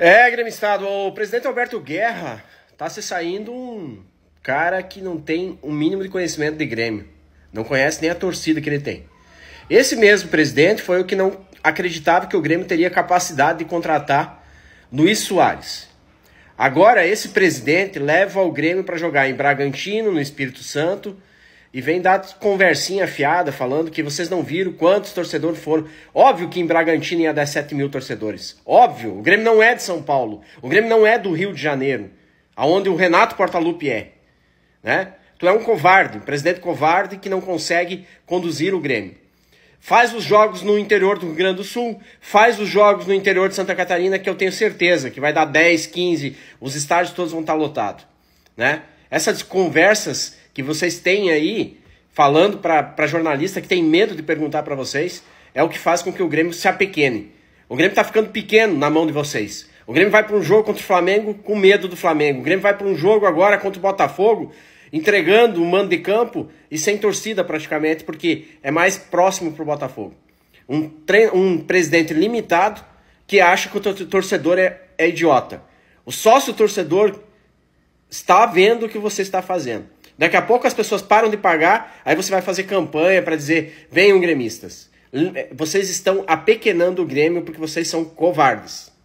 É, Grêmio Estado, o presidente Alberto Guerra tá se saindo um cara que não tem o um mínimo de conhecimento de Grêmio. Não conhece nem a torcida que ele tem. Esse mesmo presidente foi o que não acreditava que o Grêmio teria capacidade de contratar Luiz Soares. Agora, esse presidente leva o Grêmio para jogar em Bragantino, no Espírito Santo, e vem dar conversinha afiada falando que vocês não viram quantos torcedores foram. Óbvio que em Bragantino ia dar 7 mil torcedores. Óbvio. O Grêmio não é de São Paulo. O Grêmio não é do Rio de Janeiro, aonde o Renato Portaluppi é. Né? Tu é um covarde, um presidente covarde que não consegue conduzir o Grêmio. Faz os jogos no interior do Rio Grande do Sul, faz os jogos no interior de Santa Catarina, que eu tenho certeza que vai dar 10, 15, os estádios todos vão estar lotados. Né? Essas conversas que vocês têm aí, falando para jornalista que tem medo de perguntar para vocês, é o que faz com que o Grêmio se apequene. O Grêmio está ficando pequeno na mão de vocês. O Grêmio vai para um jogo contra o Flamengo com medo do Flamengo. O Grêmio vai para um jogo agora contra o Botafogo, entregando o mando de campo e sem torcida praticamente, porque é mais próximo para o Botafogo. Um, um presidente limitado que acha que o torcedor é, é idiota. O sócio torcedor está vendo o que você está fazendo. Daqui a pouco as pessoas param de pagar, aí você vai fazer campanha para dizer: venham gremistas. Eh, vocês estão apequenando o Grêmio porque vocês são covardes.